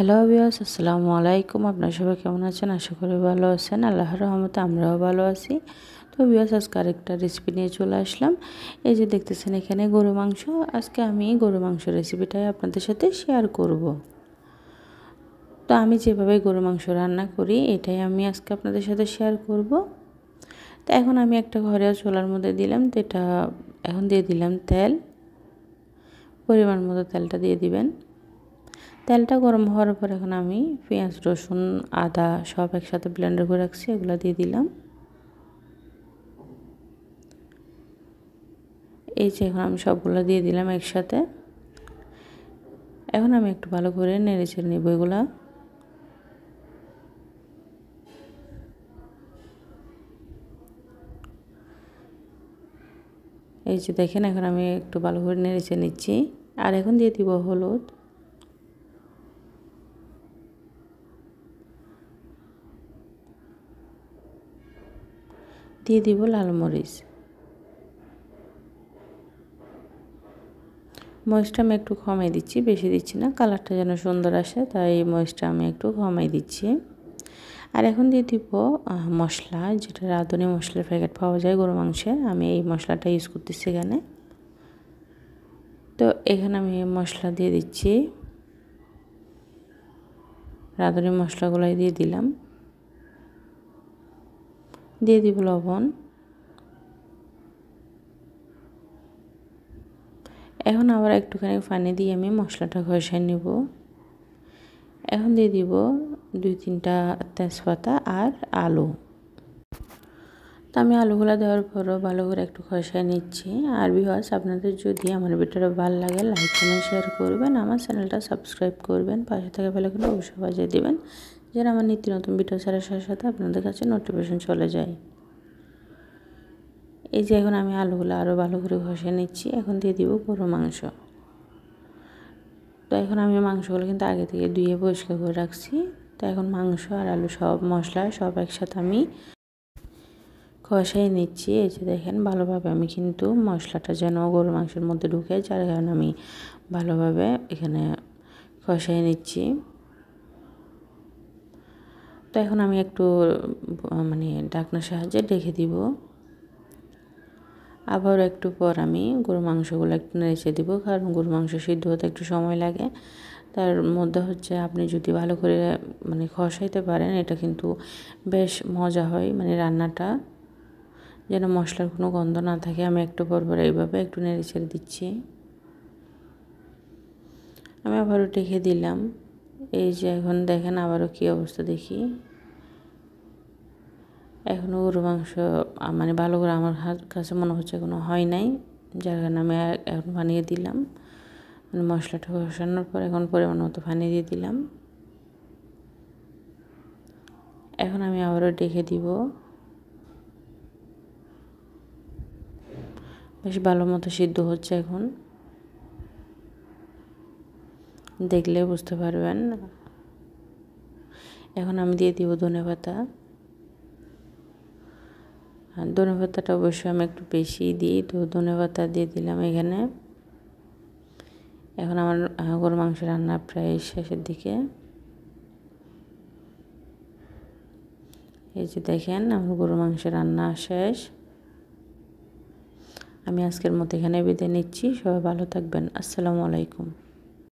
Hello বিয়াস আসসালামু আলাইকুম আপনার সবাই কেমন আছেন আশা করি ভালো আছেন আল্লাহর রহমতে আমরাও ভালো আছি তো বিয়াস আজকে আরেকটা রেসিপি নিয়ে চলে আসলাম এই যে দেখতেছেন এখানে গরু মাংস আজকে আমি গরু মাংস রেসিপিটাই আপনাদের সাথে শেয়ার করব। তো আমি যেভাবে গরু মাংস রান্না করি এটাই আমি আজকে আপনাদের সাথে শেয়ার করব। তো এখন আমি একটা ঘরে চোলার মধ্যে দিলাম তো এটা এখন দিয়ে দিলাম তেল পরিমাণ মতো তেলটা দিয়ে দিবেন তেলটা গরম হওয়ার পর এখন আমি পেঁয়াজ রসুন আদা সব একসাথে ব্লেন্ডার করে রাখছি এগুলো দিয়ে দিলাম এই যে এখন আমি সবগুলো দিয়ে দিলাম একসাথে এখন আমি একটু ভালো করে নেড়ে ছেড়ে নেব এগুলা এই যে দেখেন এখন আমি একটু ভালো করে নেড়েছে নিচ্ছি আর এখন দিয়ে দিব হলুদ দিয়ে দিব লাল মরিচ মরিচটা আমি একটু কমাই দিচ্ছি বেশি দিচ্ছি না কালারটা যেন সুন্দর আসে তাই মরিচটা আমি একটু কমাই দিচ্ছি আর এখন দিয়ে দিব মশলা যেটা রাঁধুনি মশলার প্যাকেট পাওয়া যায় গরু মাংসে আমি এই মশলাটা ইউজ করতেছি এখানে তো এখানে আমি মশলা দিয়ে দিচ্ছি রাঁধুনি মশলাগুলাই দিয়ে দিলাম দিয়ে দিব লবণ এখন আবার একটুখানি পানি দিয়ে আমি মশলাটা ঘষে নেব এখন দিয়ে দিব দুই তিনটা তেজপাতা আর আলু তো আমি আলুগুলো দেওয়ার পরও ভালো করে একটু খসায় নিচ্ছি আর বিহাস আপনাদের যদি আমার ভিডিওটা ভালো লাগে লাইক কমেন্ট শেয়ার করবেন আমার চ্যানেলটা সাবস্ক্রাইব করবেন পাশে থেকে করে অবশ্যই বাজিয়ে দেবেন যেন আমার নিত্য নতুন ভিডিও ছাড়ার সাথে সাথে আপনাদের কাছে নোটিফিকেশন চলে যায় এই যে এখন আমি আলুগুলো আরও ভালো করে ঘষে নিচ্ছি এখন দিয়ে দিব পুরো মাংস তো এখন আমি মাংসগুলো কিন্তু আগে থেকে ধুয়ে পরিষ্কার করে রাখছি তো এখন মাংস আর আলু সব মশলা সব একসাথে আমি কষাই নিচ্ছি এই যে দেখেন ভালোভাবে আমি কিন্তু মশলাটা যেন গরু মাংসের মধ্যে ঢুকে যার কারণে আমি ভালোভাবে এখানে কষাই নিচ্ছি এখন আমি একটু মানে ডাকনার সাহায্যে ঢেকে দিব আবার একটু পর আমি গরু মাংসগুলো একটু নেড়েচে দিব কারণ গরু মাংস সিদ্ধ হতে একটু সময় লাগে তার মধ্যে হচ্ছে আপনি যদি ভালো করে মানে খসাইতে পারেন এটা কিন্তু বেশ মজা হয় মানে রান্নাটা যেন মশলার কোনো গন্ধ না থাকে আমি একটু পর পর এইভাবে একটু নেড়ে ছেড়ে দিচ্ছি আমি আবারও টেকে দিলাম এই যে এখন দেখেন আবারও কী অবস্থা দেখি এখনও গরুর মাংস মানে ভালো করে আমার কাছে মনে হচ্ছে কোনো হয় নাই যার কারণে আমি এখন বানিয়ে দিলাম মানে মশলাটা কষানোর পর এখন পরিমাণ মতো পানি দিয়ে দিলাম এখন আমি আবারও ডেকে দিব বেশ ভালো মতো সিদ্ধ হচ্ছে এখন দেখলে বুঝতে পারবেন এখন আমি দিয়ে দিব ধনে পাতা ধনে পাতাটা অবশ্যই আমি একটু বেশি দিই তো ধনে পাতা দিয়ে দিলাম এখানে এখন আমার গরু মাংস রান্না প্রায় শেষের দিকে এই যে দেখেন আমার গরু মাংস রান্না শেষ আমি আজকের মতো এখানে বিদায় নিচ্ছি সবাই ভালো থাকবেন আসসালামু আলাইকুম